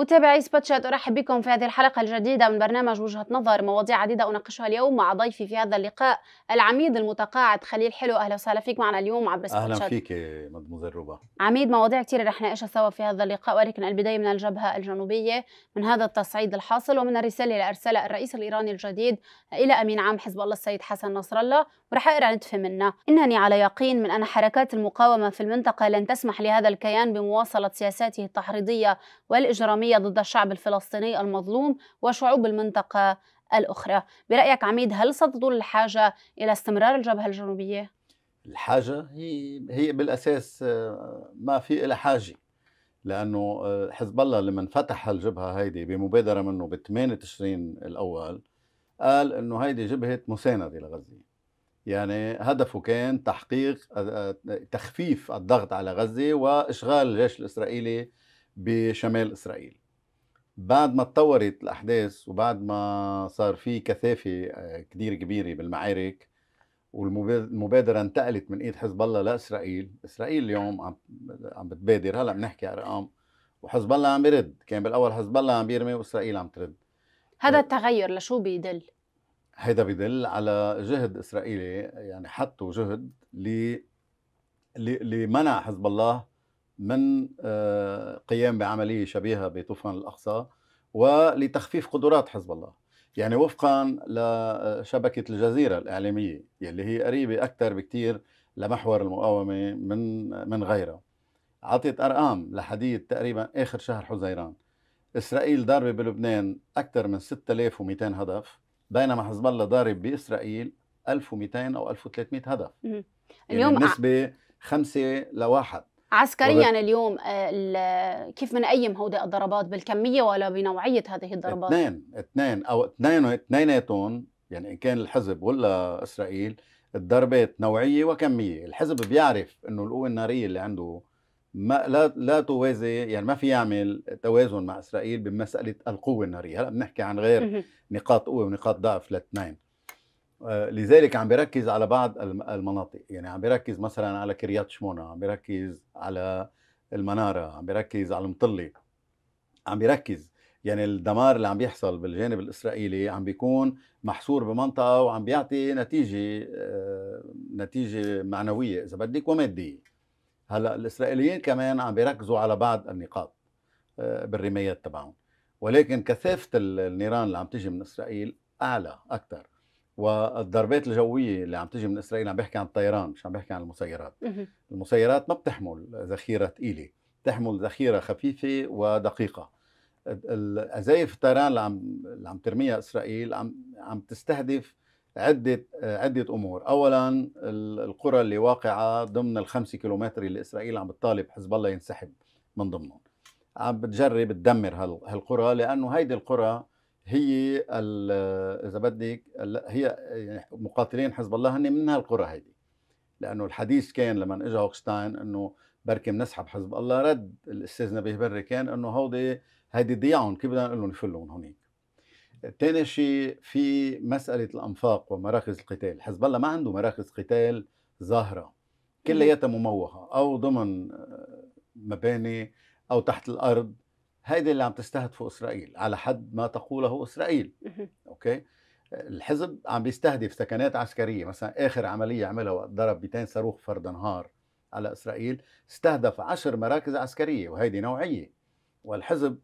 متابعي سباتشات ارحب بكم في هذه الحلقه الجديده من برنامج وجهه نظر مواضيع عديده اناقشها اليوم مع ضيفي في هذا اللقاء العميد المتقاعد خليل حلو اهلا وسهلا فيك معنا اليوم عبر سباتشات اهلا فيك مدموزيل ربا عميد مواضيع كثيره رح نناقشها سوا في هذا اللقاء ولكن البدايه من الجبهه الجنوبيه من هذا التصعيد الحاصل ومن الرساله اللي ارسلها الرئيس الايراني الجديد الى امين عام حزب الله السيد حسن نصر الله ورح اقرا نتفه منه انني على يقين من ان حركات المقاومه في المنطقه لن تسمح لهذا الكيان بمواصله سياساته التحريضيه والاجراميه العدوانية ضد الشعب الفلسطيني المظلوم وشعوب المنطقة الأخرى برأيك عميد هل ستطول الحاجة إلى استمرار الجبهة الجنوبية؟ الحاجة هي هي بالأساس آه، ما في إلى حاجة لأنه آه، حزب الله لما فتح الجبهة هيدي بمبادرة منه ب 8 تشرين الأول قال إنه هيدي جبهة مساندة لغزة يعني هدفه كان تحقيق آه، تخفيف الضغط على غزة وإشغال الجيش الإسرائيلي بشمال إسرائيل بعد ما تطورت الاحداث وبعد ما صار في كثافه آه، كثير كبيره بالمعارك والمبادره انتقلت من ايد حزب الله لاسرائيل، اسرائيل اليوم عم عم بتبادر هلا بنحكي ارقام وحزب الله عم بيرد، كان بالاول حزب الله عم بيرمي واسرائيل عم ترد. هذا التغير لشو بيدل؟ هيدا بيدل على جهد اسرائيلي يعني حطوا جهد ل لمنع حزب الله من آه، قيام بعمليه شبيهه بطوفان الاقصى ولتخفيف قدرات حزب الله يعني وفقا لشبكه آه، الجزيره الاعلاميه يلي هي قريبه اكثر بكثير لمحور المقاومه من من غيرها عطت ارقام لحديث تقريبا اخر شهر حزيران اسرائيل ضاربه بلبنان اكثر من 6200 هدف بينما حزب الله ضارب باسرائيل 1200 او 1300 هدف يعني اليوم يعني النسبه 5 لواحد عسكريا يعني اليوم آه، كيف بنقيم هودي الضربات بالكميه ولا بنوعيه هذه الضربات؟ اثنين اثنين او اثنين اثنيناتهم يعني ان كان الحزب ولا اسرائيل الضربات نوعيه وكميه، الحزب بيعرف انه القوه الناريه اللي عنده ما لا لا توازي يعني ما في يعمل توازن مع اسرائيل بمساله القوه الناريه، هلا بنحكي عن غير نقاط قوه ونقاط ضعف للاثنين. آه، لذلك عم بيركز على بعض المناطق يعني عم بيركز مثلا على كريات شمونة عم بيركز على المنارة عم بيركز على المطلة عم بيركز يعني الدمار اللي عم بيحصل بالجانب الإسرائيلي عم بيكون محصور بمنطقة وعم بيعطي نتيجة آه، نتيجة معنوية إذا بدك ومادية هلا الإسرائيليين كمان عم بيركزوا على بعض النقاط آه، بالرمايات تبعهم ولكن كثافة النيران اللي عم تجي من إسرائيل أعلى أكثر والضربات الجويه اللي عم تجي من اسرائيل عم بحكي عن الطيران مش عم بحكي عن المسيرات المسيرات ما بتحمل ذخيره ثقيله بتحمل ذخيره خفيفه ودقيقه الازايف الطيران اللي عم اللي عم ترميها اسرائيل عم عم تستهدف عده عده امور، اولا القرى اللي واقعه ضمن الخمسة كيلومتر اللي اسرائيل عم بتطالب حزب الله ينسحب من ضمنهم. عم بتجرب تدمر هالقرى لانه هيدي القرى هي آه، اذا بدك هي يعني مقاتلين حزب الله هن من هالقرى هيدي لانه الحديث كان لما اجى هوكشتاين انه بركي بنسحب حزب الله رد الاستاذ نبيه بري كان انه هودي هيدي ضياعهم كيف بدنا نقول لهم يفلون هونيك ثاني شيء في مساله الانفاق ومراكز القتال حزب الله ما عنده مراكز قتال ظاهره كلياتها مموهه او ضمن آه، مباني او تحت الارض هيدي اللي عم تستهدفه اسرائيل على حد ما تقوله اسرائيل اوكي الحزب عم بيستهدف سكنات عسكريه مثلا اخر عمليه عملها وقت ضرب 200 صاروخ فرد نهار على اسرائيل استهدف عشر مراكز عسكريه وهيدي نوعيه والحزب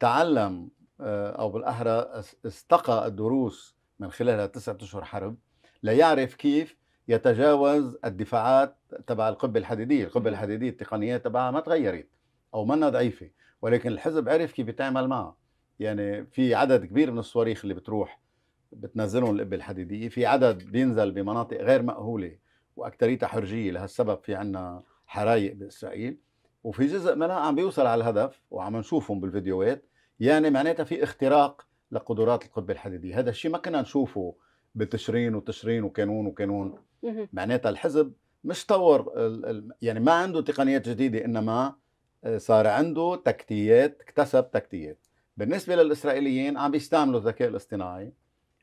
تعلم آه، او بالاحرى استقى الدروس من خلال تسعة اشهر حرب ليعرف كيف يتجاوز الدفاعات تبع القبه الحديديه، القبه الحديديه التقنيات تبعها ما تغيرت او منا ضعيفه، ولكن الحزب عرف كيف يتعامل معها يعني في عدد كبير من الصواريخ اللي بتروح بتنزلهم القبه الحديديه في عدد بينزل بمناطق غير مأهوله واكثريتها حرجيه لهالسبب في عنا حرايق باسرائيل وفي جزء منها عم بيوصل على الهدف وعم نشوفهم بالفيديوهات يعني معناتها في اختراق لقدرات القبه الحديديه هذا الشيء ما كنا نشوفه بتشرين وتشرين وكانون وكانون معناتها الحزب مش طور يعني ما عنده تقنيات جديده انما صار عنده تكتيات اكتسب تكتيات بالنسبة للإسرائيليين عم بيستعملوا الذكاء الاصطناعي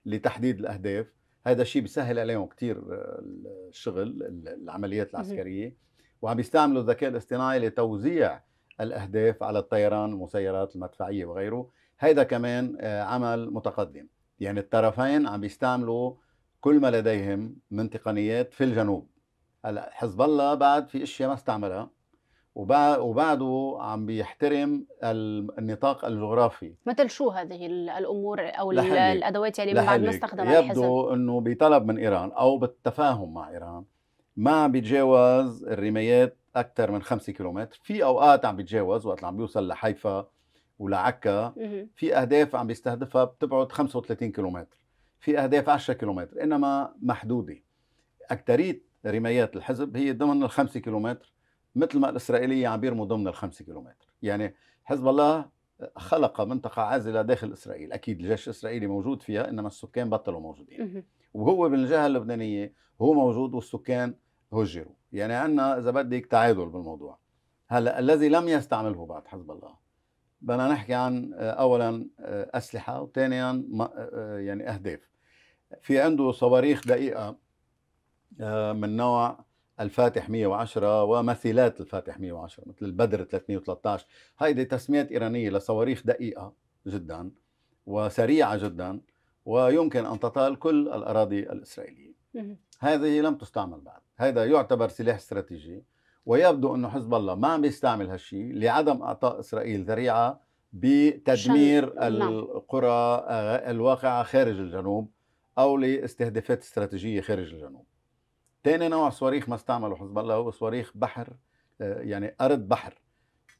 لتحديد الأهداف هذا الشيء بيسهل عليهم كثير آه، الشغل العمليات العسكرية وعم بيستعملوا الذكاء الاصطناعي لتوزيع الأهداف على الطيران المسيرات المدفعية وغيره هذا كمان آه، عمل متقدم يعني الطرفين عم بيستعملوا كل ما لديهم من تقنيات في الجنوب هلا حزب الله بعد في اشياء ما استعملها وبعده عم بيحترم النطاق الجغرافي مثل شو هذه الامور او لحلي. الادوات يعني بعد ما استخدمها يبدو انه بطلب من ايران او بالتفاهم مع ايران ما بيتجاوز الرمايات اكثر من 5 كيلومتر في اوقات عم بيتجاوز وقت عم بيوصل لحيفا ولعكا في اهداف عم بيستهدفها بتبعد 35 كيلومتر في اهداف 10 كيلومتر انما محدوده اكثريه رمايات الحزب هي ضمن ال 5 كيلومتر مثل ما الإسرائيلية عم يعني بيرموا ضمن الخمسة كيلومتر يعني حزب الله خلق منطقة عازلة داخل إسرائيل أكيد الجيش الإسرائيلي موجود فيها إنما السكان بطلوا موجودين وهو بالجهة اللبنانية هو موجود والسكان هجروا يعني عندنا إذا بدك تعادل بالموضوع هلا الذي لم يستعمله بعد حزب الله بدنا نحكي عن آه، اولا آه، اسلحه وثانيا آه، يعني اهداف في عنده صواريخ دقيقه من نوع الفاتح 110 ومثيلات الفاتح 110 مثل البدر 313 هيدي تسميات إيرانية لصواريخ دقيقة جدا وسريعة جدا ويمكن أن تطال كل الأراضي الإسرائيلية هذه لم تستعمل بعد هذا يعتبر سلاح استراتيجي ويبدو أن حزب الله ما عم بيستعمل هالشيء لعدم إعطاء إسرائيل ذريعة بتدمير شن... نعم. القرى الواقعة خارج الجنوب أو لاستهدافات استراتيجية خارج الجنوب تاني نوع صواريخ ما استعمله حزب الله هو صواريخ بحر آه، يعني أرض بحر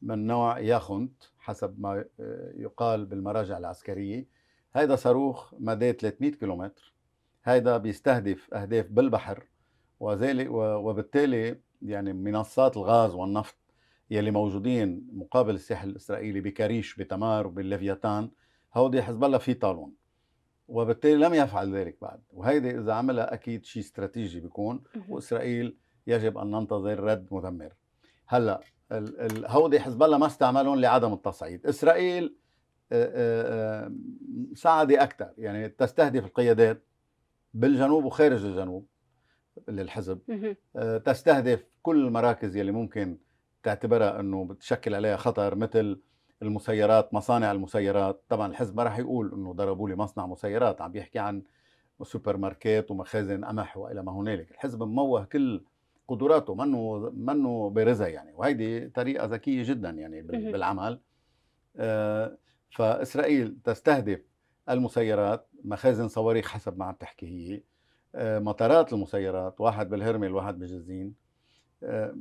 من نوع ياخنت حسب ما آه، يقال بالمراجع العسكرية هذا صاروخ مدى 300 كيلومتر هذا بيستهدف أهداف بالبحر وذلك وبالتالي يعني منصات الغاز والنفط يلي موجودين مقابل الساحل الإسرائيلي بكريش بتمار وبالليفياتان هودي حزب الله في طالون وبالتالي لم يفعل ذلك بعد وهيدي إذا عملها أكيد شيء استراتيجي بيكون وإسرائيل يجب أن ننتظر رد مدمر هلا هودي حزب الله ما استعملهم لعدم التصعيد إسرائيل ساعدة أكثر يعني تستهدف القيادات بالجنوب وخارج الجنوب للحزب تستهدف كل المراكز يلي ممكن تعتبرها انه بتشكل عليها خطر مثل المسيرات مصانع المسيرات طبعا الحزب ما راح يقول انه ضربوا لي مصنع مسيرات عم بيحكي عن سوبر ماركت ومخازن قمح والى ما هنالك الحزب مموه كل قدراته منه منه بارزه يعني وهيدي طريقه ذكيه جدا يعني بالعمل آه فاسرائيل تستهدف المسيرات مخازن صواريخ حسب ما عم تحكي هي آه مطارات المسيرات واحد بالهرمل واحد بجزين آه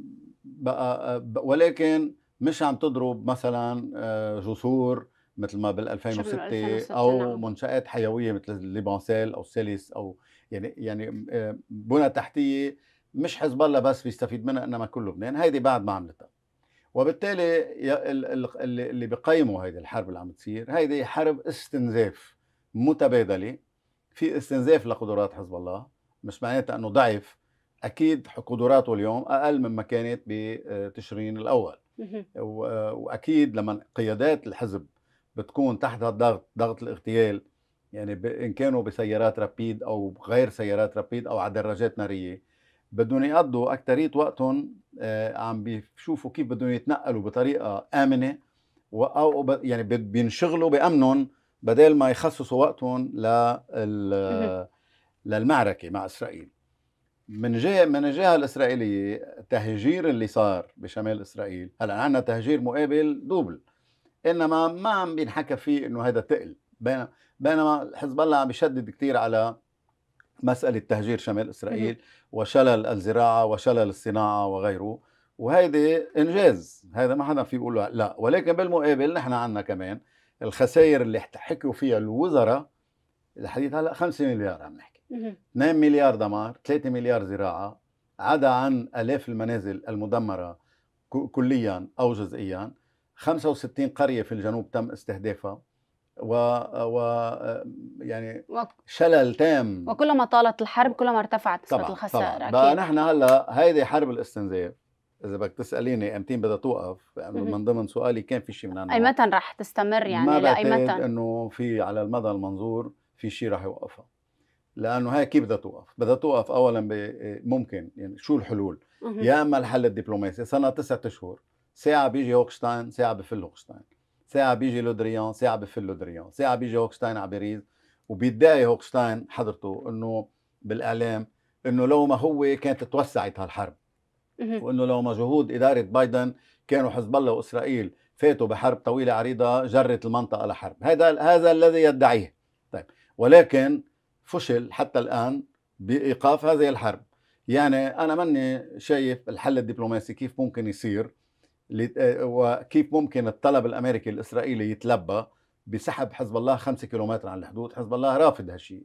بقى آه، ولكن مش عم تضرب مثلا آه، جسور مثل ما بال 2006, او نعم. منشات حيويه مثل ليبانسيل او سيليس او يعني يعني آه، بنى تحتيه مش حزب الله بس بيستفيد منها انما كل لبنان هيدي بعد ما عملتها وبالتالي اللي بقيموا هيدي الحرب اللي عم تصير هيدي حرب استنزاف متبادله في استنزاف لقدرات حزب الله مش معناتها انه ضعف اكيد قدراته اليوم اقل مما كانت بتشرين الاول واكيد لما قيادات الحزب بتكون تحت ضغط ضغط الاغتيال يعني ان كانوا بسيارات رابيد او غير سيارات رابيد او على دراجات ناريه بدهم يقضوا اكثريه وقتهم آه، عم بيشوفوا كيف بدهم يتنقلوا بطريقه امنه او يعني بينشغلوا بامنهم بدل ما يخصصوا وقتهم للمعركه مع اسرائيل من جهه من الجهه الاسرائيليه التهجير اللي صار بشمال اسرائيل هلا عندنا تهجير مقابل دوبل انما ما عم بينحكى فيه انه هذا تقل بينما بينما حزب الله عم بيشدد كثير على مساله تهجير شمال اسرائيل وشلل الزراعه وشلل الصناعه وغيره وهيدي انجاز هذا ما حدا في يقول لا ولكن بالمقابل نحن عندنا كمان الخسائر اللي حكوا فيها الوزراء لحديث هلا 5 مليار عم نحكي 2 مليار دمار 3 مليار زراعه عدا عن الاف المنازل المدمره كليا او جزئيا 65 قريه في الجنوب تم استهدافها و, و يعني شلل تام وكلما طالت الحرب كلما ارتفعت نسبه الخسائر طبعا بقى نحن هلا هيدي حرب الاستنزاف اذا بدك تساليني امتين بدها توقف من ضمن سؤالي كان في شيء من هالنوع اي متى رح تستمر يعني ما لا اي متى انه في على المدى المنظور في شيء رح يوقفها لانه هاي كيف بدها توقف بدها توقف اولا ممكن يعني شو الحلول يا اما الحل الدبلوماسي سنه تسعة اشهر ساعه بيجي هوكشتاين ساعه بفل هوكشتاين ساعه بيجي لودريان ساعه بفل لودريان ساعه بيجي هوكشتاين على باريس وبيدعي هوكشتاين حضرته انه بالاعلام انه لو ما هو كانت توسعت هالحرب وانه لو ما جهود اداره بايدن كانوا حزب الله واسرائيل فاتوا بحرب طويله عريضه جرت المنطقه لحرب هذا هذا الذي يدعيه طيب ولكن فشل حتى الآن بإيقاف هذه الحرب يعني أنا مني شايف الحل الدبلوماسي كيف ممكن يصير آه، وكيف ممكن الطلب الأمريكي الإسرائيلي يتلبى بسحب حزب الله خمسة كيلومتر عن الحدود حزب الله رافض هالشيء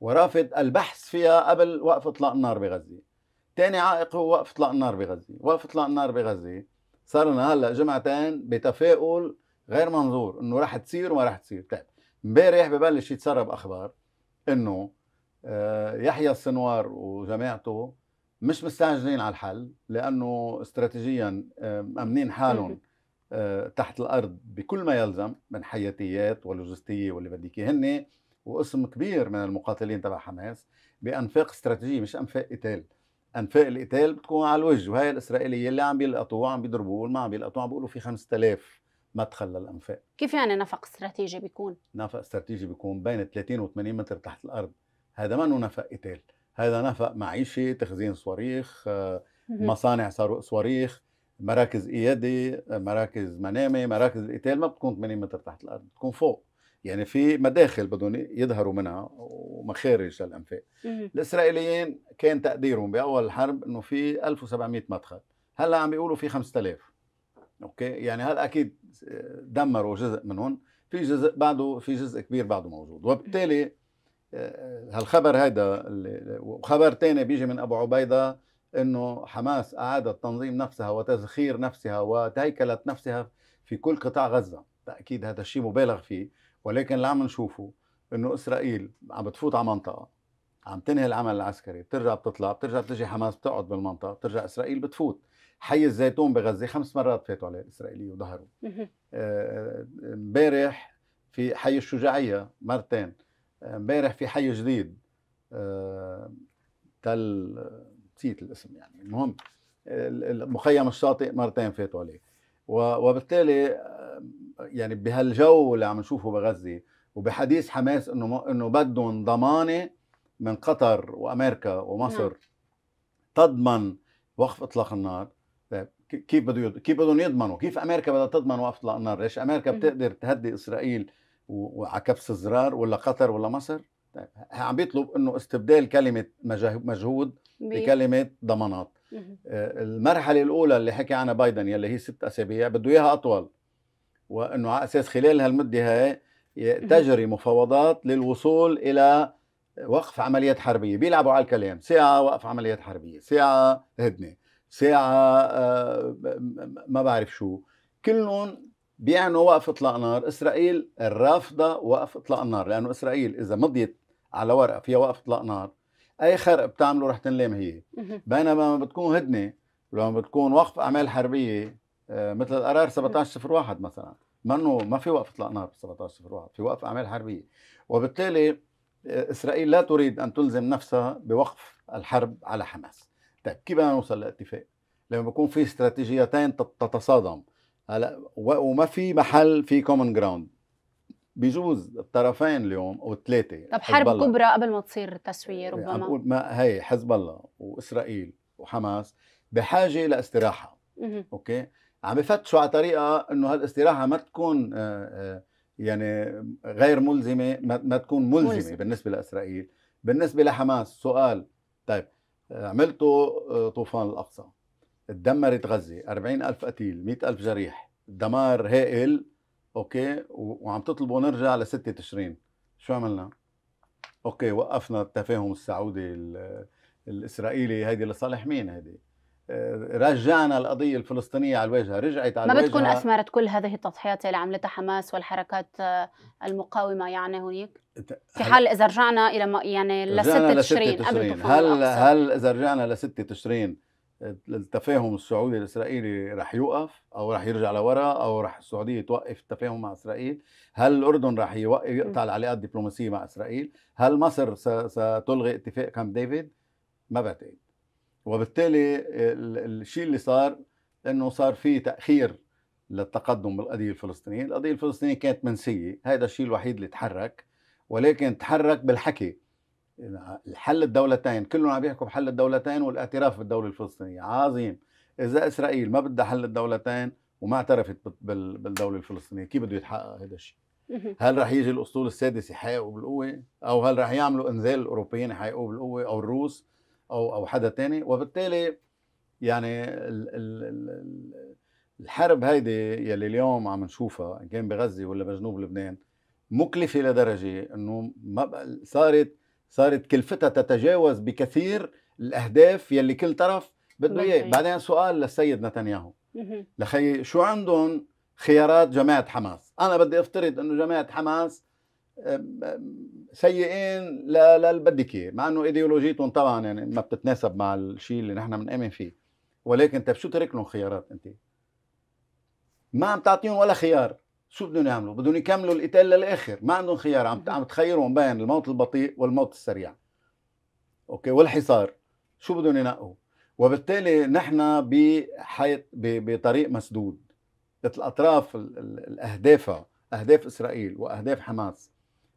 ورافض البحث فيها قبل وقف اطلاق النار بغزه تاني عائق هو وقف اطلاق النار بغزه وقف اطلاق النار بغزه صار لنا هلا جمعتين بتفاؤل غير منظور انه راح تصير وما راح تصير طيب امبارح ببلش يتسرب اخبار انه آه، يحيى السنوار وجماعته مش مستعجلين على الحل لانه استراتيجيا مأمنين حالهم آه، تحت الارض بكل ما يلزم من حياتيات ولوجستيه واللي بدك هن وقسم كبير من المقاتلين تبع حماس بانفاق استراتيجيه مش انفاق قتال انفاق القتال بتكون على الوجه وهي الاسرائيليه اللي عم بيلقطوه عم بيضربوه ما عم بيلقطوه عم بيقولوا في 5000 مدخل للانفاق كيف يعني نفق استراتيجي بيكون؟ نفق استراتيجي بيكون بين 30 و 80 متر تحت الارض هذا ما نفق قتال هذا نفق معيشي تخزين صواريخ آه، مصانع صواريخ مراكز قياده آه، مراكز منامه مراكز القتال ما بتكون 80 متر تحت الارض بتكون فوق يعني في مداخل بدهم يظهروا منها ومخارج للانفاق الاسرائيليين كان تقديرهم باول الحرب انه في 1700 مدخل هلا عم بيقولوا في 5000 اوكي يعني هذا اكيد دمروا جزء منهم في جزء بعده في جزء كبير بعده موجود وبالتالي آه، آه، هالخبر هيدا وخبر تاني بيجي من ابو عبيده انه حماس اعادت تنظيم نفسها وتزخير نفسها وتهيكلت نفسها في كل قطاع غزه تاكيد هذا الشيء مبالغ فيه ولكن اللي عم نشوفه انه اسرائيل عم بتفوت على منطقه عم تنهي العمل العسكري بترجع بتطلع بترجع تجي حماس بتقعد بالمنطقه بترجع اسرائيل بتفوت حي الزيتون بغزه خمس مرات فاتوا عليه الاسرائيلي وظهروا آه، امبارح آه في حي الشجاعيه مرتين امبارح آه في حي جديد آه تل نسيت الاسم يعني المهم مخيم الشاطئ مرتين فاتوا عليه وبالتالي آه، يعني بهالجو اللي عم نشوفه بغزه وبحديث حماس انه انه بدهم ضمانه من قطر وامريكا ومصر نعم. تضمن وقف اطلاق النار طيب، كيف بده يض... كيف بدهم يضمنوا كيف امريكا بدها تضمن وقف اطلاق النار ليش امريكا بتقدر تهدي اسرائيل و... وعلى كبس زرار ولا قطر ولا مصر طيب عم بيطلب انه استبدال كلمه مجه... مجهود بكلمه ضمانات آه، المرحله الاولى اللي حكي عنها بايدن يلي هي ست اسابيع بده اياها اطول وانه على اساس خلال هالمده هاي تجري مفاوضات للوصول الى وقف عمليات حربية بيلعبوا على الكلام ساعة وقف عمليات حربية ساعة هدنة ساعة آه، ما بعرف شو كلهم بيعنوا وقف اطلاق نار اسرائيل رافضه وقف اطلاق النار لانه اسرائيل اذا مضيت على ورقه فيها وقف اطلاق نار اي خرق بتعمله رح تنلام هي بينما لما بتكون هدنه لما بتكون وقف اعمال حربيه آه، مثل القرار 1701 مثلا منه ما في وقف اطلاق نار ب 1701 في وقف اعمال حربيه وبالتالي اسرائيل لا تريد ان تلزم نفسها بوقف الحرب على حماس طيب كيف بدنا نوصل لاتفاق لما بكون في استراتيجيتين تتصادم هلا وما في محل في كومن جراوند بيجوز الطرفين اليوم او الثلاثه طب حرب الله. كبرى قبل ما تصير تسويه يعني ربما أقول ما هي حزب الله واسرائيل وحماس بحاجه لاستراحه اوكي عم بفتشوا على طريقه انه هالاستراحه ما تكون آآ آه، آآ آه، يعني غير ملزمه ما تكون ملزمه ملزمه بالنسبه لاسرائيل بالنسبه لحماس سؤال طيب عملتوا آه، طوفان الاقصى تدمرت غزه 40 الف قتيل 100 الف جريح دمار هائل اوكي وعم تطلبوا نرجع ل 6 تشرين شو عملنا اوكي وقفنا التفاهم السعودي الاسرائيلي هيدي لصالح مين هيدي آه، رجعنا القضية الفلسطينية على الواجهة رجعت على ما بتكون أثمرت كل هذه التضحيات اللي عملتها حماس والحركات آه، المقاومة يعني هناك في حال إذا رجعنا إلى ما يعني لستة تشرين قبل هل هل إذا رجعنا لستة تشرين آه، التفاهم السعودي الإسرائيلي رح يوقف أو رح يرجع لورا أو رح السعودية توقف التفاهم مع إسرائيل هل الأردن رح يقطع العلاقات الدبلوماسية مع إسرائيل هل مصر ستلغي اتفاق كامب ديفيد ما بعتقد وبالتالي الشيء اللي صار انه صار في تاخير للتقدم بالقضيه الفلسطينيه، القضيه الفلسطينيه كانت منسيه، هذا الشيء الوحيد اللي تحرك ولكن تحرك بالحكي حل الدولتين كلهم عم يحكوا بحل الدولتين والاعتراف بالدوله الفلسطينيه، عظيم اذا اسرائيل ما بدها حل الدولتين وما اعترفت بالدوله الفلسطينيه، كيف بده يتحقق هذا الشيء؟ هل رح يجي الاسطول السادس يحققوا بالقوه او هل رح يعملوا انزال الاوروبيين يحققوه بالقوه او الروس؟ او او حدا تاني وبالتالي يعني الحرب هيدي يلي اليوم عم نشوفها ان كان بغزه ولا بجنوب لبنان مكلفه لدرجه انه ما صارت صارت كلفتها تتجاوز بكثير الاهداف يلي كل طرف بده اياه بعدين سؤال للسيد نتنياهو لخي شو عندهم خيارات جماعه حماس انا بدي افترض انه جماعه حماس سيئين للبدك مع انه ايديولوجيتهم طبعا يعني ما بتتناسب مع الشيء اللي نحن بنامن فيه ولكن انت طيب شو ترك لهم خيارات انت؟ ما عم تعطيهم ولا خيار شو بدهم يعملوا؟ بدهم يكملوا القتال للاخر، ما عندهم خيار عم عم تخيرهم بين الموت البطيء والموت السريع. اوكي والحصار شو بدهم ينقوا؟ وبالتالي نحن بحيط بطريق مسدود الاطراف الاهداف اهداف اسرائيل واهداف حماس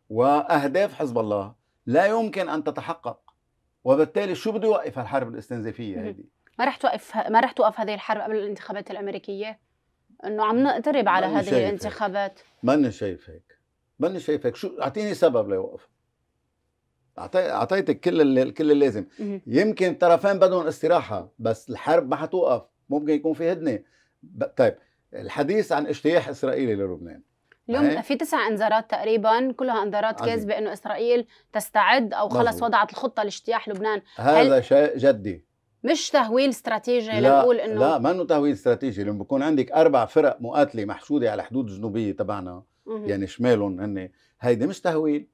واهداف حزب الله لا يمكن ان تتحقق وبالتالي شو بده يوقف الحرب الاستنزافيه هذه ما رح توقف ما رح توقف هذه الحرب قبل الانتخابات الامريكيه انه عم نقترب على هذه الانتخابات ماني شايف هيك ماني شايف هيك شو اعطيني سبب ليوقف اعطيتك كل اللي كل اللازم يمكن الطرفين بدهم استراحه بس الحرب ما حتوقف ممكن يكون في هدنه طيب الحديث عن اجتياح اسرائيلي للبنان اليوم في تسع انذارات تقريبا كلها انذارات كاذبه انه اسرائيل تستعد او خلص مزبوط. وضعت الخطه لاجتياح لبنان هذا هل... شيء جدي مش تهويل استراتيجي لا لنقول انه لا ما انه تهويل استراتيجي لما بكون عندك اربع فرق مقاتله محشوده على الحدود الجنوبيه تبعنا يعني شمالهم هن هيدي مش تهويل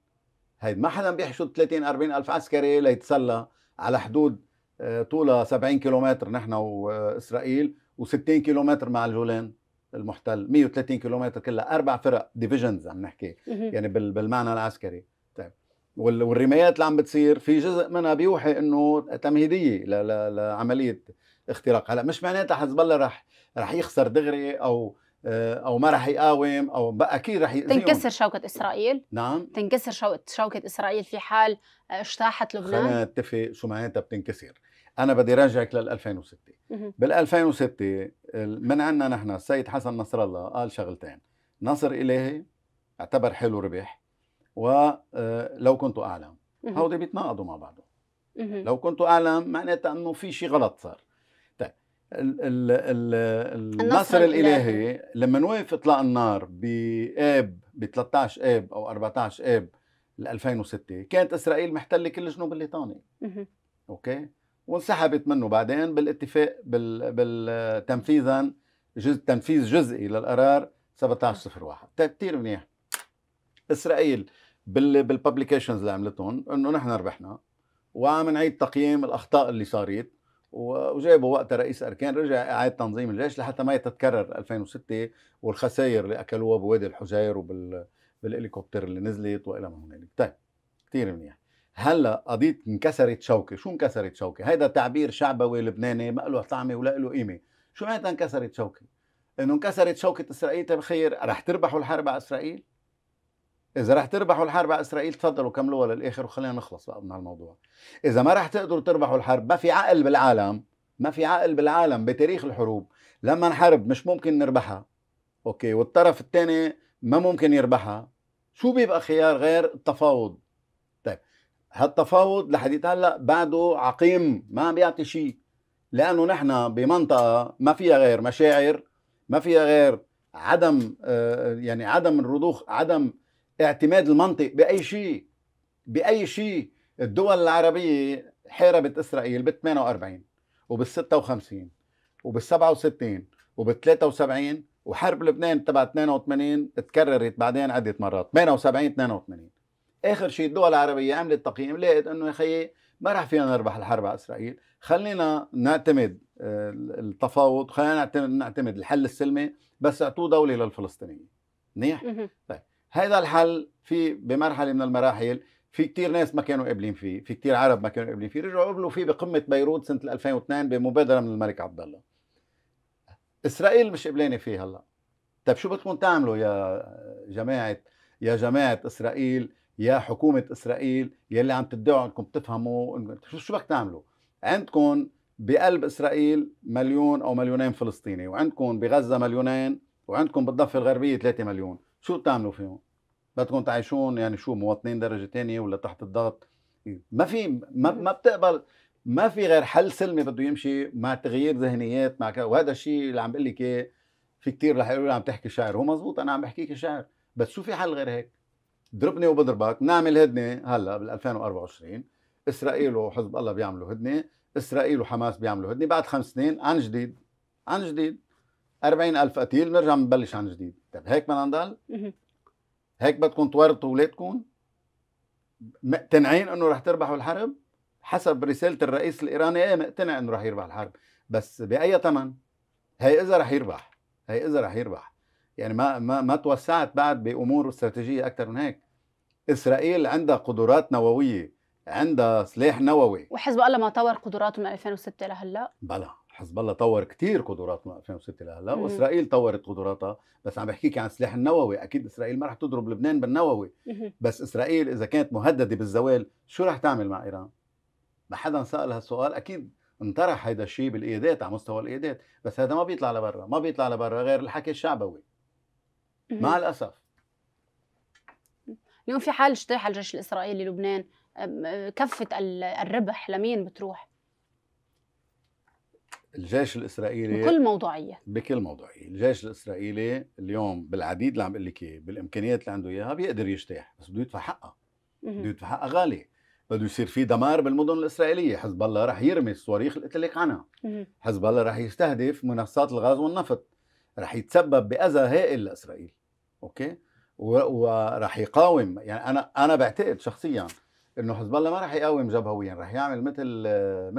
هيدي ما حدا بيحشد 30 40 الف عسكري ليتسلى على حدود آه، طولها 70 كيلومتر نحن واسرائيل و60 كيلومتر مع الجولان المحتل 130 كيلومتر كلها اربع فرق ديفيجنز عم نحكي يعني بالمعنى العسكري طيب والرمايات اللي عم بتصير في جزء منها بيوحي انه تمهيديه لعمليه اختراق هلا مش معناتها حزب الله رح رح يخسر دغري او آه، او ما رح يقاوم او اكيد رح تنكسر شوكه اسرائيل نعم تنكسر شوكه اسرائيل في حال آه، اجتاحت لبنان خلينا نتفق شو معناتها بتنكسر انا بدي راجعك لل 2006 بال 2006 من عندنا نحن السيد حسن نصر الله قال شغلتين نصر الهي اعتبر حلو ربح ولو آه، كنت اعلم هودي بيتناقضوا مع بعضهم لو كنت اعلم معناتها انه في شيء غلط صار طيب ال ال ال النصر الالهي لما وقف اطلاق النار باب ب 13 اب او 14 اب 2006 كانت اسرائيل محتله كل جنوب الليطاني اوكي وانسحبت منه بعدين بالاتفاق بال... بالتنفيذا جزء تنفيذ جزئي للقرار 1701 طيب كثير منيح اسرائيل بال بالببليكيشنز اللي عملتهم انه نحن ربحنا وعم نعيد تقييم الاخطاء اللي صارت وجابوا وقت رئيس اركان رجع اعاده تنظيم الجيش لحتى ما يتتكرر 2006 والخسائر اللي اكلوها بوادي الحجير وبال بالهليكوبتر اللي نزلت والى ما هنالك طيب كثير منيح هلا قضيه انكسرت شوكه شو انكسرت شوكه هيدا تعبير شعبوي لبناني ما له طعمه ولا له قيمه شو معناتها انكسرت شوكه انه انكسرت شوكه اسرائيل طيب خير رح تربحوا الحرب على اسرائيل اذا رح تربحوا الحرب على اسرائيل تفضلوا كملوها للاخر وخلينا نخلص بقى من هالموضوع اذا ما رح تقدروا تربحوا الحرب ما في عقل بالعالم ما في عقل بالعالم بتاريخ الحروب لما نحارب مش ممكن نربحها اوكي والطرف الثاني ما ممكن يربحها شو بيبقى خيار غير التفاوض هالتفاوض لحديت هلا بعده عقيم ما عم بيعطي شيء لانه نحن بمنطقه ما فيها غير مشاعر ما فيها غير عدم آه، يعني عدم الرضوخ عدم اعتماد المنطق باي شيء باي شيء الدول العربيه حاربت اسرائيل بال 48 وبال 56 وبال 67 وبال 73 وحرب لبنان تبع 82 تكررت بعدين عده مرات 78 82 اخر شيء الدول العربيه عملت تقييم لقيت انه يا خيي ما راح فينا نربح الحرب على اسرائيل خلينا نعتمد آه، التفاوض خلينا نعتمد الحل السلمي بس اعطوه دوله للفلسطينيين منيح طيب هذا الحل في بمرحله من المراحل في كتير ناس ما كانوا قابلين فيه في كتير عرب ما كانوا قابلين فيه رجعوا قبلوا فيه بقمة بيروت سنة 2002 بمبادرة من الملك عبد الله إسرائيل مش قبلانة فيه هلا طيب شو بدكم تعملوا يا جماعة يا جماعة إسرائيل يا حكومه اسرائيل يلي عم تدعوا انكم تفهموا شو شو بدك تعملوا عندكم بقلب اسرائيل مليون او مليونين فلسطيني وعندكم بغزه مليونين وعندكم بالضفه الغربيه 3 مليون شو بتعملوا فيهم بدكم تعيشون يعني شو مواطنين درجه ثانيه ولا تحت الضغط ما في ما, ما بتقبل ما في غير حل سلمي بده يمشي مع تغيير ذهنيات مع كذا وهذا الشيء اللي عم بقول لك اياه في كثير رح يقولوا عم تحكي شعر هو مزبوط انا عم بحكيك شعر بس شو في حل غير هيك ضربني وبضربك نعمل هدنه هلا بال 2024 اسرائيل وحزب الله بيعملوا هدنه اسرائيل وحماس بيعملوا هدنه بعد خمس سنين عن جديد عن جديد 40 ألف قتيل بنرجع بنبلش عن جديد طيب هيك بدنا نضل هيك بدكم تورطوا اولادكم مقتنعين انه رح تربحوا الحرب حسب رساله الرئيس الايراني ايه مقتنع انه رح يربح الحرب بس باي ثمن هي اذا رح يربح هي اذا رح يربح يعني ما ما ما توسعت بعد بامور استراتيجيه اكثر من هيك اسرائيل عندها قدرات نوويه عندها سلاح نووي وحزب الله ما طور قدراته من 2006 لهلا بلا حزب الله طور كثير قدراته من 2006 لهلا واسرائيل طورت قدراتها بس عم بحكيك عن السلاح النووي اكيد اسرائيل ما رح تضرب لبنان بالنووي بس اسرائيل اذا كانت مهدده بالزوال شو رح تعمل مع ايران ما حدا سال هالسؤال اكيد انطرح هيدا الشيء بالايادات على مستوى الايادات بس هذا ما بيطلع لبرا ما بيطلع لبرا غير الحكي الشعبوي مع الاسف اليوم في حال اجتاح الجيش الاسرائيلي لبنان أه، كفه الربح لمين بتروح؟ الجيش الاسرائيلي بكل موضوعيه بكل موضوعيه، الجيش الاسرائيلي اليوم بالعديد اللي عم بقول لك بالامكانيات اللي عنده اياها بيقدر يجتاح بس بده يدفع حقها بده يدفع حقها غالي بده يصير في دمار بالمدن الاسرائيليه، حزب الله رح يرمي الصواريخ اللي لك عنها حزب الله رح يستهدف منصات الغاز والنفط رح يتسبب باذى هائل لاسرائيل اوكي وراح يقاوم يعني انا انا بعتقد شخصيا انه حزب الله ما راح يقاوم جبهويا راح يعمل مثل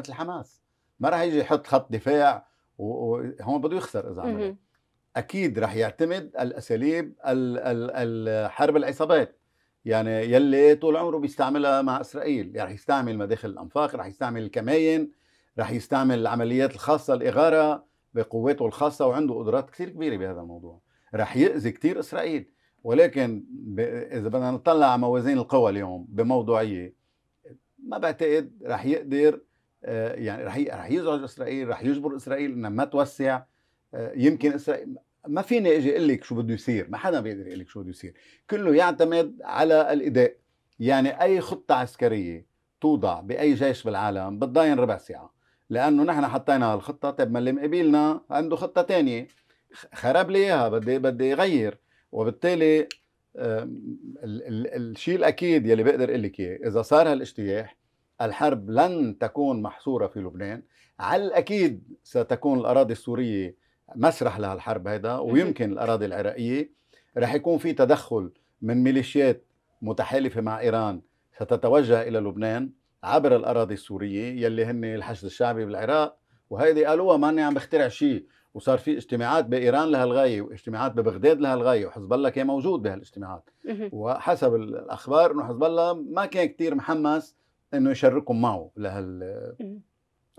مثل حماس ما راح يجي يحط خط دفاع وهون بده يخسر اذا عمل اكيد راح يعتمد الاساليب الحرب العصابات يعني يلي طول عمره بيستعملها مع اسرائيل يعني رح يستعمل مداخل الانفاق رح يستعمل الكماين رح يستعمل العمليات الخاصه الاغاره بقواته الخاصه وعنده قدرات كثير كبيره بهذا الموضوع رح يأذي كتير إسرائيل ولكن ب... إذا بدنا نطلع على موازين القوى اليوم بموضوعية ما بعتقد رح يقدر آه، يعني رح رح يزعج اسرائيل رح يجبر اسرائيل انها ما توسع آه، يمكن اسرائيل ما فيني اجي اقول لك شو بده يصير ما حدا بيقدر يقول لك شو بده يصير كله يعتمد على الاداء يعني اي خطه عسكريه توضع باي جيش بالعالم بتضاين ربع ساعه لانه نحن حطينا هالخطه طيب ما اللي مقابلنا عنده خطه تانية خرب لي اياها بدي بدي اغير وبالتالي الشيء الاكيد يلي بقدر اقول لك اياه اذا صار هالاجتياح الحرب لن تكون محصوره في لبنان على الاكيد ستكون الاراضي السوريه مسرح لها الحرب هيدا ويمكن الاراضي العراقيه رح يكون في تدخل من ميليشيات متحالفه مع ايران ستتوجه الى لبنان عبر الاراضي السوريه يلي هن الحشد الشعبي بالعراق وهيدي قالوها ماني عم بخترع شيء وصار في اجتماعات بايران لهالغايه واجتماعات ببغداد لهالغايه وحزب الله كان موجود بهالاجتماعات وحسب الاخبار انه حزب الله ما كان كثير محمس انه يشركهم معه لهال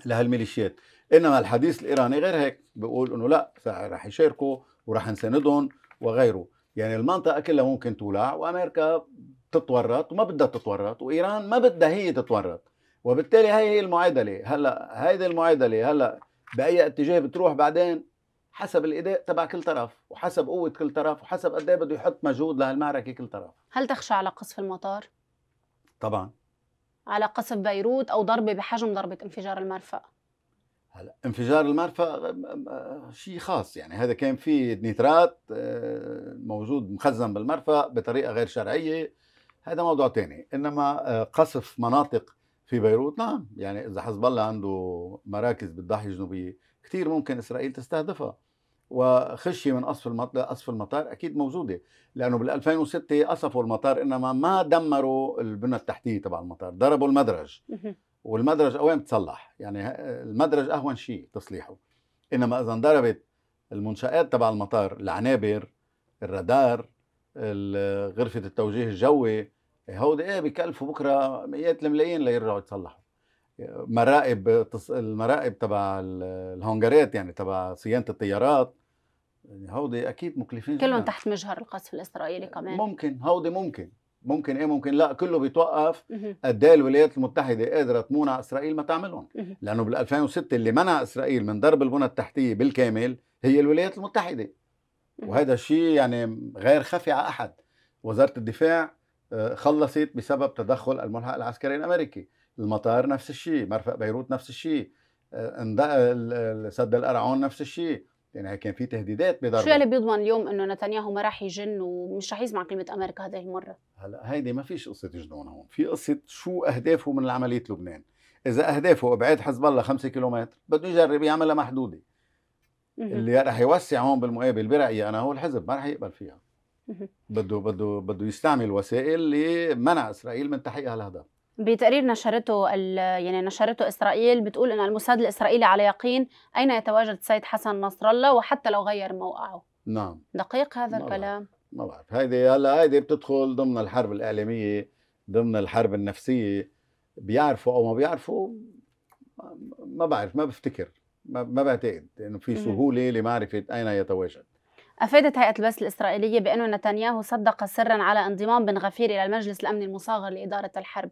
لهالميليشيات انما الحديث الايراني غير هيك بيقول انه لا رح يشاركوا ورح نساندهم وغيره يعني المنطقه كلها ممكن تولع وامريكا تتورط وما بدها تتورط وايران ما بدها هي تتورط وبالتالي هي هي المعادله هلا هيدي المعادله هلا باي اتجاه بتروح بعدين حسب الاداء تبع كل طرف وحسب قوه كل طرف وحسب قد ايه بده يحط مجهود لهالمعركه كل طرف هل تخشى على قصف المطار طبعا على قصف بيروت او ضربه بحجم ضربه انفجار المرفأ هلا انفجار المرفأ آه، آه، شيء خاص يعني هذا كان في نيترات آه، موجود مخزن بالمرفأ بطريقه غير شرعيه هذا موضوع ثاني انما قصف مناطق في بيروت نعم يعني اذا حزب الله عنده مراكز بالضاحيه الجنوبيه كثير ممكن اسرائيل تستهدفها وخشيه من قصف المطار قصف المطار اكيد موجوده لانه بال 2006 قصفوا المطار انما ما دمروا البنى التحتيه تبع المطار ضربوا المدرج والمدرج اوين بتصلح يعني المدرج اهون شيء تصليحه انما اذا انضربت المنشات تبع المطار العنابر الرادار غرفه التوجيه الجوي هو ايه بيكلفوا بكره مئات الملايين ليرجعوا يتصلحوا مراقب المراقب تبع الهونجرات يعني تبع صيانه الطيارات يعني هودي اكيد مكلفين كلهم تحت مجهر القصف الاسرائيلي كمان ممكن هودي ممكن ممكن ايه ممكن لا كله بيتوقف قد ايه الولايات المتحده قادره تمنع اسرائيل ما تعملهم لانه بال 2006 اللي منع اسرائيل من ضرب البنى التحتيه بالكامل هي الولايات المتحده وهذا الشيء يعني غير خفي على احد وزاره الدفاع آه، خلصت بسبب تدخل الملحق العسكري الامريكي المطار نفس الشيء مرفق بيروت نفس الشيء آه، سد القرعون نفس الشيء يعني كان في تهديدات بضرب شو اللي بيضمن اليوم انه نتنياهو ما راح يجن ومش راح يسمع كلمه امريكا هذه المره هلا هيدي ما فيش قصه جنون هون في قصه شو اهدافه من عمليه لبنان اذا اهدافه ابعاد حزب الله 5 كيلومتر بده يجرب يعملها محدوده اللي رح يوسع هون بالمقابل برأيي انا هو الحزب ما رح يقبل فيها بده بده بده يستعمل وسائل لمنع اسرائيل من تحقيق هالهدف بتقرير نشرته يعني نشرته اسرائيل بتقول ان الموساد الاسرائيلي على يقين اين يتواجد السيد حسن نصر الله وحتى لو غير موقعه نعم دقيق هذا ما الكلام ما بعرف هيدي هلا هيدي بتدخل ضمن الحرب الاعلاميه ضمن الحرب النفسيه بيعرفوا او ما بيعرفوا ما بعرف ما بفتكر ما بعتقد انه في سهوله لمعرفه اين يتواجد أفادت هيئة البث الإسرائيلية بأن نتنياهو صدق سرا على انضمام بن غفير إلى المجلس الأمني المصغر لإدارة الحرب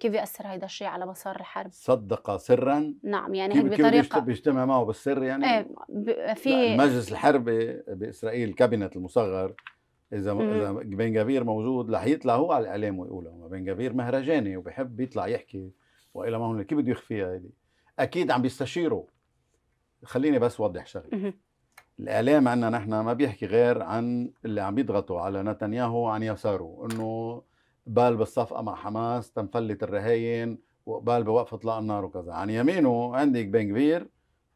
كيف يأثر هيدا الشيء على مسار الحرب؟ صدق سرا نعم يعني هيك بطريقة كيف بيجتمع معه بالسر يعني؟ ايه ب... في مجلس الحرب بإسرائيل الكابينت المصغر إذا م- إذا بن غفير موجود رح يطلع هو على الإعلام ويقولها بن غفير مهرجاني وبحب يطلع يحكي وإلى ما هنالك كيف بده يخفيها هيدي؟ أكيد عم بيستشيره خليني بس أوضح شغله الاعلام عندنا نحن ما بيحكي غير عن اللي عم يضغطوا على نتنياهو عن يساره انه بال بالصفقه مع حماس تنفلت الرهاين وقبال بوقف اطلاق النار وكذا عن يمينه عندك بنغفير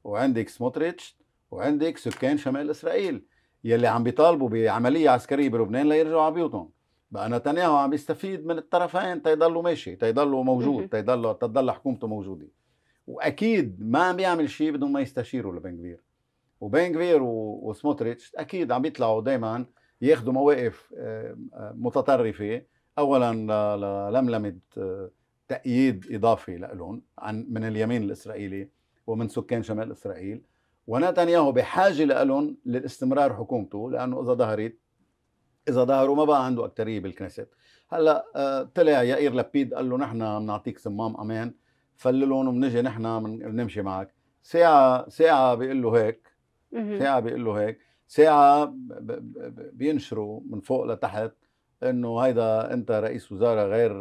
وعندك سموتريتش وعندك سكان شمال اسرائيل يلي عم بيطالبوا بعمليه عسكريه بلبنان ليرجعوا على بيوتهم بقى نتنياهو عم بيستفيد من الطرفين تيضلوا ماشي تيضلوا موجود تيضلوا تضل حكومته موجوده واكيد ما عم بيعمل شيء بدون ما يستشيروا لبنغفير وبين جفير وسموتريتش اكيد عم بيطلعوا دائما ياخذوا مواقف آه، آه، متطرفه اولا لملمه آه، تأييد إضافي لهم عن من اليمين الإسرائيلي ومن سكان شمال إسرائيل ونتنياهو بحاجة لهم للاستمرار حكومته لأنه إذا ظهرت إذا ظهروا ما بقى عنده اكثريه بالكنيست هلا طلع يائير لبيد قال له نحن بنعطيك صمام أمان فللون وبنجي نحن بنمشي معك ساعة ساعة بيقول له هيك ساعه بيقول له هيك ساعه بينشروا من فوق لتحت انه هيدا انت رئيس وزاره غير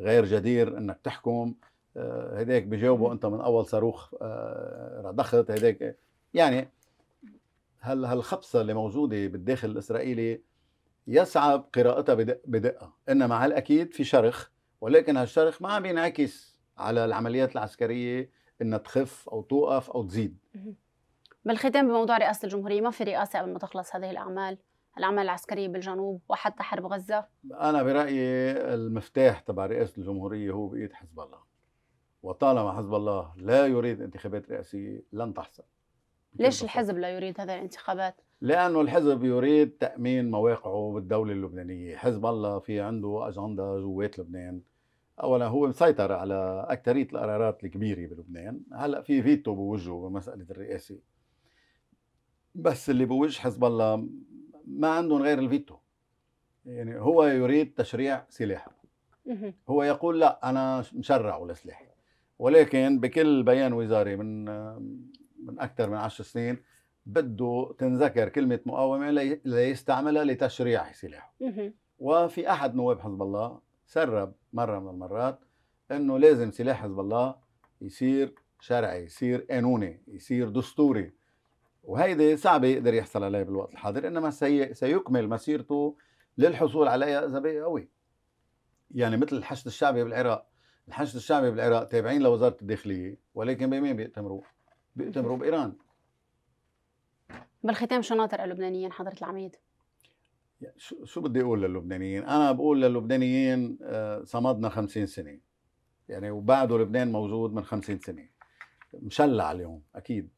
غير جدير انك تحكم هداك آه، بجاوبه انت من اول صاروخ آه، ردخت هداك يعني هل هالخبصه اللي موجوده بالداخل الاسرائيلي يصعب قراءتها بدقه انما على الاكيد في شرخ ولكن هالشرخ ما عم ينعكس على العمليات العسكريه انها تخف او توقف او تزيد بالختام بموضوع رئاسة الجمهورية ما في رئاسة قبل ما تخلص هذه الأعمال الأعمال العسكرية بالجنوب وحتى حرب غزة أنا برأيي المفتاح تبع رئاسة الجمهورية هو بإيد حزب الله وطالما حزب الله لا يريد انتخابات رئاسية لن تحصل ليش الحزب لا يريد هذه الانتخابات؟ لأنه الحزب يريد تأمين مواقعه بالدولة اللبنانية حزب الله في عنده أجندة جوات لبنان اولا هو مسيطر على اكثريه القرارات الكبيره بلبنان هلا في فيتو بوجهه بمساله الرئاسه بس اللي بوجه حزب الله ما عندهم غير الفيتو يعني هو يريد تشريع سلاحه هو يقول لا انا مشرع لسلاحي ولكن بكل بيان وزاري من من اكثر من 10 سنين بده تنذكر كلمه مقاومه ليستعملها لتشريع سلاحه وفي احد نواب حزب الله سرب مره من المرات انه لازم سلاح حزب الله يصير شرعي يصير قانوني يصير دستوري وهيدي صعب يقدر يحصل عليها بالوقت الحاضر انما سي... سيكمل مسيرته للحصول عليها اذا بقي قوي يعني مثل الحشد الشعبي بالعراق الحشد الشعبي بالعراق تابعين لوزاره الداخليه ولكن بمين بيأتمروا؟ بيأتمروا بايران بالختام شو ناطر اللبنانيين حضره العميد؟ شو شو بدي اقول للبنانيين؟ انا بقول للبنانيين آه، صمدنا 50 سنه يعني وبعده لبنان موجود من 50 سنه مشلع اليوم اكيد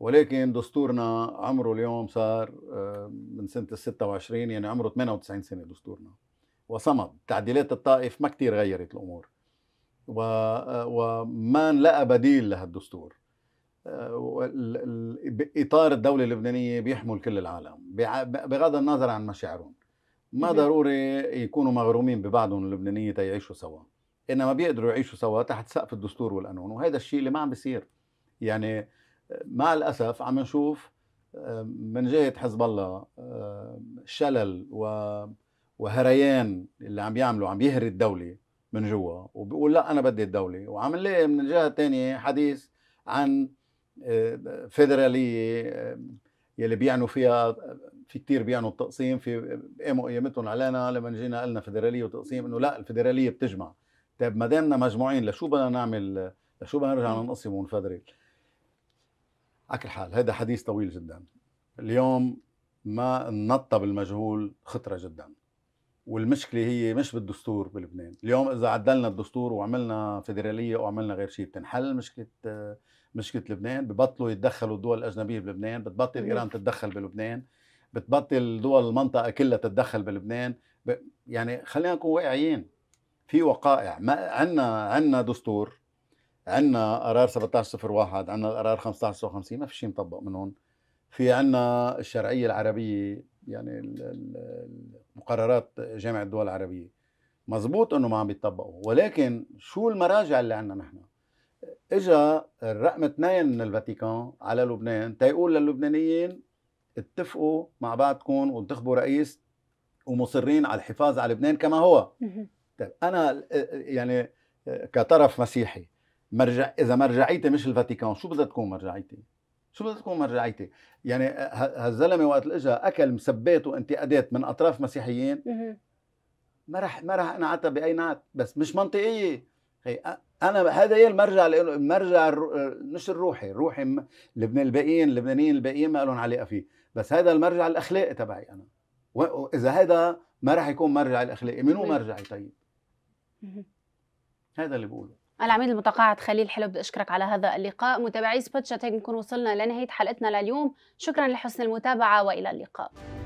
ولكن دستورنا عمره اليوم صار آه، من سنة ال 26 يعني عمره 98 سنة دستورنا وصمد تعديلات الطائف ما كتير غيرت الأمور و... آه، وما لقى بديل لهالدستور آه، اطار الدوله اللبنانيه بيحمل كل العالم بغض النظر عن مشاعرهم ما نعم. ضروري يكونوا مغرومين ببعضهم اللبنانيه تيعيشوا سوا انما بيقدروا يعيشوا سوا تحت سقف الدستور والقانون وهذا الشيء اللي ما عم بيصير يعني مع الاسف عم نشوف من جهه حزب الله شلل و وهريان اللي عم يعملوا عم يهري الدوله من جوا وبيقول لا انا بدي الدوله وعم نلاقي من الجهه الثانيه حديث عن آه، فيدراليه يلي بيعنوا فيها في كتير بيعنوا التقسيم في قاموا قيمتهم علينا لما جينا قلنا فيدراليه وتقسيم انه لا الفيدراليه بتجمع طيب ما دامنا مجموعين لشو بدنا نعمل لشو بدنا نرجع ننقسم ونفدرل على كل حال هذا حديث طويل جدا اليوم ما النطة بالمجهول خطرة جدا والمشكلة هي مش بالدستور بلبنان اليوم إذا عدلنا الدستور وعملنا فيدرالية وعملنا غير شيء بتنحل مشكلة مشكلة لبنان ببطلوا يتدخلوا الدول الأجنبية بلبنان بتبطل إيران تتدخل بلبنان بتبطل دول المنطقة كلها تتدخل بلبنان ب... يعني خلينا نكون واقعيين في وقائع ما عندنا عندنا دستور عندنا قرار 1701 عندنا القرار 1556 ما في شيء مطبق منهم في عندنا الشرعيه العربيه يعني مقررات جامعه الدول العربيه مزبوط انه ما عم بيطبقوا ولكن شو المراجع اللي عندنا نحن اجا الرقم 2 من الفاتيكان على لبنان تيقول للبنانيين اتفقوا مع بعضكم وانتخبوا رئيس ومصرين على الحفاظ على لبنان كما هو طيب انا يعني كطرف مسيحي مرجع اذا مرجعيتي مش الفاتيكان شو بدها تكون مرجعيتي؟ شو بدها تكون مرجعيتي؟ يعني هالزلمه وقت اجى اكل مسبات وانتقادات من اطراف مسيحيين ما راح ما راح انعتها باي نعت بس مش منطقيه هي انا هذا هي المرجع لانه المرجع مش الروحي، الروحي لبنان الباقيين اللبنانيين الباقيين ما لهم علاقه فيه، بس هذا المرجع الاخلاقي تبعي انا واذا هذا ما راح يكون مرجعي الاخلاقي، منو مرجعي طيب؟ هذا اللي بقوله العميد المتقاعد خليل حلو بدي اشكرك على هذا اللقاء متابعي سبوتشات هيك بنكون وصلنا لنهايه حلقتنا لليوم شكرا لحسن المتابعه والى اللقاء